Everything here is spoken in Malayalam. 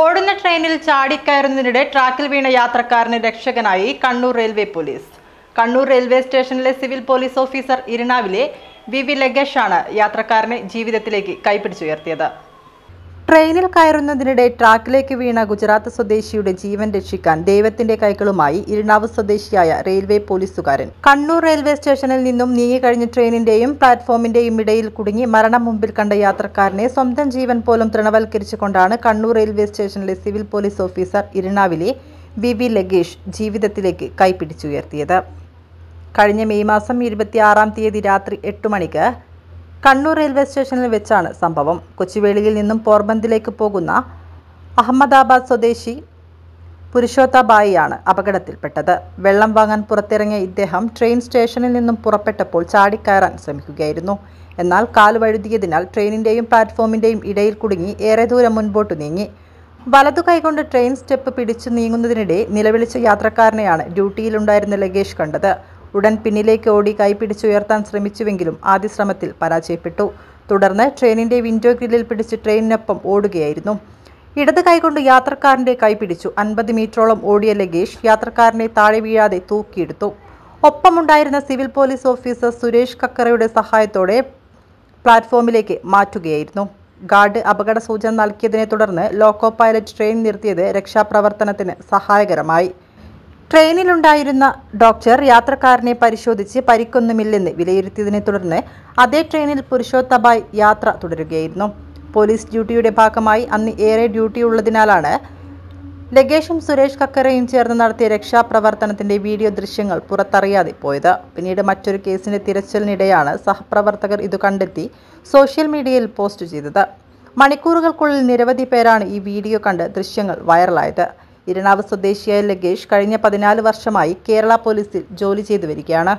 ഓടുന്ന ട്രെയിനിൽ ചാടിക്കയറുന്നതിനിടെ ട്രാക്കിൽ വീണ യാത്രക്കാരന് രക്ഷകനായി Kannur railway police Kannur railway സ്റ്റേഷനിലെ സിവിൽ പോലീസ് ഓഫീസർ ഇരിണാവിലെ വി വി ലഗേഷാണ് യാത്രക്കാരനെ ജീവിതത്തിലേക്ക് കൈപിടിച്ചുയർത്തിയത് ട്രെയിനിൽ കയറുന്നതിനിടെ ട്രാക്കിലേക്ക് വീണ ഗുജറാത്ത് സ്വദേശിയുടെ ജീവൻ രക്ഷിക്കാൻ ദൈവത്തിന്റെ കൈകളുമായി ഇരുണാവ് സ്വദേശിയായ റെയിൽവേ പോലീസുകാരൻ കണ്ണൂർ റെയിൽവേ സ്റ്റേഷനിൽ നിന്നും നീങ്ങിക്കഴിഞ്ഞ ട്രെയിനിന്റെയും പ്ലാറ്റ്ഫോമിന്റെയും ഇടയിൽ കുടുങ്ങി മരണം മുമ്പിൽ കണ്ട യാത്രക്കാരനെ സ്വന്തം ജീവൻ പോലും തൃണവൽക്കരിച്ചുകൊണ്ടാണ് കണ്ണൂർ റെയിൽവേ സ്റ്റേഷനിലെ സിവിൽ പോലീസ് ഓഫീസർ ഇരുണാവിലെ വി വി ലഗേഷ് ജീവിതത്തിലേക്ക് കൈപിടിച്ചുയർത്തിയത് കഴിഞ്ഞ മെയ് മാസം ഇരുപത്തിയാറാം തീയതി രാത്രി എട്ട് മണിക്ക് കണ്ണൂർ റെയിൽവേ സ്റ്റേഷനിൽ വെച്ചാണ് സംഭവം കൊച്ചുവേളിയിൽ നിന്നും പോർബന്ദിലേക്ക് പോകുന്ന അഹമ്മദാബാദ് സ്വദേശി പുരുഷോത്തബായിയാണ് അപകടത്തിൽപ്പെട്ടത് വെള്ളം വാങ്ങാൻ പുറത്തിറങ്ങിയ ഇദ്ദേഹം ട്രെയിൻ സ്റ്റേഷനിൽ നിന്നും പുറപ്പെട്ടപ്പോൾ ചാടിക്കയറാൻ ശ്രമിക്കുകയായിരുന്നു എന്നാൽ കാൽ വഴുതിയതിനാൽ ട്രെയിനിൻ്റെയും പ്ലാറ്റ്ഫോമിൻ്റെയും ഇടയിൽ കുടുങ്ങി ഏറെ ദൂരം മുൻപോട്ട് നീങ്ങി വലതു കൈകൊണ്ട് ട്രെയിൻ സ്റ്റെപ്പ് പിടിച്ചു നീങ്ങുന്നതിനിടെ നിലവിളിച്ച യാത്രക്കാരനെയാണ് ഡ്യൂട്ടിയിലുണ്ടായിരുന്ന ലഗേഷ് കണ്ടത് ഉടൻ പിന്നിലേക്ക് ഓടി കൈപിടിച്ചുയർത്താൻ ശ്രമിച്ചുവെങ്കിലും ആദ്യ ശ്രമത്തിൽ പരാജയപ്പെട്ടു തുടർന്ന് ട്രെയിനിന്റെ വിൻഡോ ഗ്രില്ലിൽ പിടിച്ച് ട്രെയിനിനൊപ്പം ഓടുകയായിരുന്നു ഇടത് കൈകൊണ്ട് യാത്രക്കാരന്റെ കൈപിടിച്ചു അൻപത് മീറ്ററോളം ഓടിയ ലഗേഷ് യാത്രക്കാരനെ താഴെ വീഴാതെ തൂക്കിയെടുത്തു ഒപ്പമുണ്ടായിരുന്ന സിവിൽ പോലീസ് ഓഫീസർ സുരേഷ് കക്കറയുടെ സഹായത്തോടെ പ്ലാറ്റ്ഫോമിലേക്ക് മാറ്റുകയായിരുന്നു ഗാർഡ് അപകട സൂചന നൽകിയതിനെ തുടർന്ന് ലോക്കോ പൈലറ്റ് ട്രെയിൻ നിർത്തിയത് രക്ഷാപ്രവർത്തനത്തിന് സഹായകരമായി ട്രെയിനിലുണ്ടായിരുന്ന ഡോക്ടർ യാത്രക്കാരനെ പരിശോധിച്ച് പരിക്കൊന്നുമില്ലെന്ന് വിലയിരുത്തിയതിനെ തുടർന്ന് അതേ ട്രെയിനിൽ പുരുഷോത്തബായ് യാത്ര തുടരുകയായിരുന്നു പോലീസ് ഡ്യൂട്ടിയുടെ ഭാഗമായി അന്ന് ഏറെ ഡ്യൂട്ടി ഉള്ളതിനാലാണ് ലഗേഷും സുരേഷ് കക്കരയും ചേർന്ന് നടത്തിയ രക്ഷാപ്രവർത്തനത്തിന്റെ വീഡിയോ ദൃശ്യങ്ങൾ പുറത്തറിയാതെ പോയത് പിന്നീട് മറ്റൊരു കേസിന്റെ തിരച്ചിലിനിടെയാണ് സഹപ്രവർത്തകർ ഇത് കണ്ടെത്തി സോഷ്യൽ മീഡിയയിൽ പോസ്റ്റ് ചെയ്തത് മണിക്കൂറുകൾക്കുള്ളിൽ നിരവധി പേരാണ് ഈ വീഡിയോ കണ്ട് ദൃശ്യങ്ങൾ വൈറലായത് ഇരണാവ് സ്വദേശിയായ ലഗേഷ് കഴിഞ്ഞ പതിനാല് വർഷമായി കേരള പോലീസിൽ ജോലി ചെയ്തു വരികയാണ്